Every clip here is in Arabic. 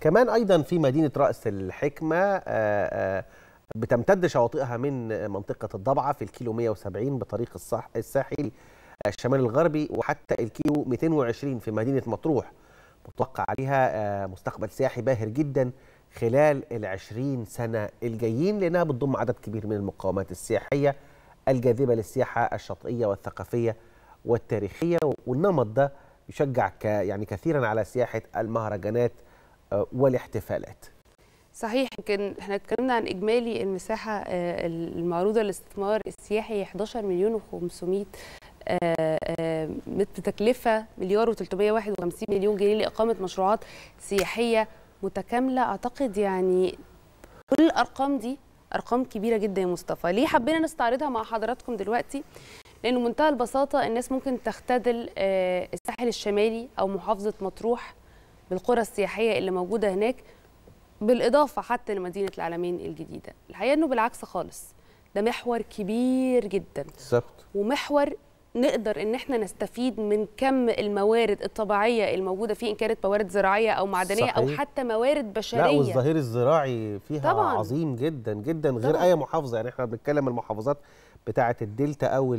كمان ايضا في مدينه راس الحكمه آه، آه، بتمتد شواطئها من منطقه الضبعه في الكيلو 170 بطريق الصح الساحل آه، الشمال الغربي وحتى الكيلو 220 في مدينه مطروح متوقع عليها مستقبل سياحي باهر جدا خلال 20 سنة الجايين لأنها بتضم عدد كبير من المقاومات السياحية الجاذبة للسياحة الشاطئية والثقافية والتاريخية والنمط ده يشجع ك يعني كثيرا على سياحة المهرجانات آه، والاحتفالات صحيح يمكن احنا اتكلمنا عن اجمالي المساحه آه، المعروضه للاستثمار السياحي 11 مليون و500 آه، بتكلفه مليار و351 مليون جنيه لاقامه مشروعات سياحيه متكامله اعتقد يعني كل الارقام دي ارقام كبيره جدا يا مصطفى ليه حبينا نستعرضها مع حضراتكم دلوقتي لانه منتهى البساطه الناس ممكن تختدل الساحل الشمالي او محافظه مطروح بالقرى السياحيه اللي موجوده هناك بالاضافه حتى لمدينه العالمين الجديده الحقيقه انه بالعكس خالص ده محور كبير جدا بالظبط ومحور نقدر ان احنا نستفيد من كم الموارد الطبيعيه الموجوده فيه ان كانت موارد زراعيه او معدنيه صحيح. او حتى موارد بشريه لا والظهير الزراعي فيها طبعًا. عظيم جدا جدا غير طبعًا. اي محافظه يعني احنا بنتكلم المحافظات بتاعه الدلتا او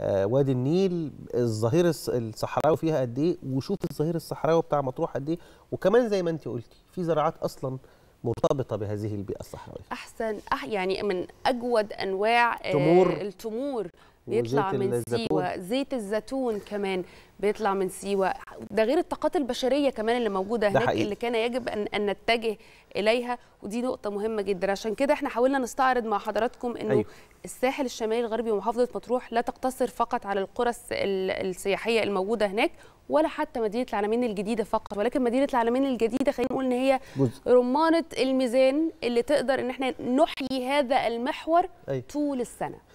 آه، وادي النيل الظهير الصحراوي فيها قد ايه وشوف الظهير الصحراوي بتاع مطروح قد ايه وكمان زي ما انت قلتي في زراعات اصلا مرتبطه بهذه البيئه الصحراويه احسن أح يعني من اجود انواع آه، تمور. التمور بيطلع من سيوه زيت الزيتون كمان بيطلع من سيوه ده غير الطاقات البشريه كمان اللي موجوده هناك حقيقي. اللي كان يجب ان ان نتجه اليها ودي نقطه مهمه جدا عشان كده احنا حاولنا نستعرض مع حضراتكم انه أيوه. الساحل الشمالي الغربي ومحافظه مطروح لا تقتصر فقط على القرى السياحيه الموجوده هناك ولا حتى مدينه العلمين الجديده فقط ولكن مدينه العلمين الجديده خلينا نقول ان هي جزء. رمانه الميزان اللي تقدر ان احنا نحيي هذا المحور أيوه. طول السنه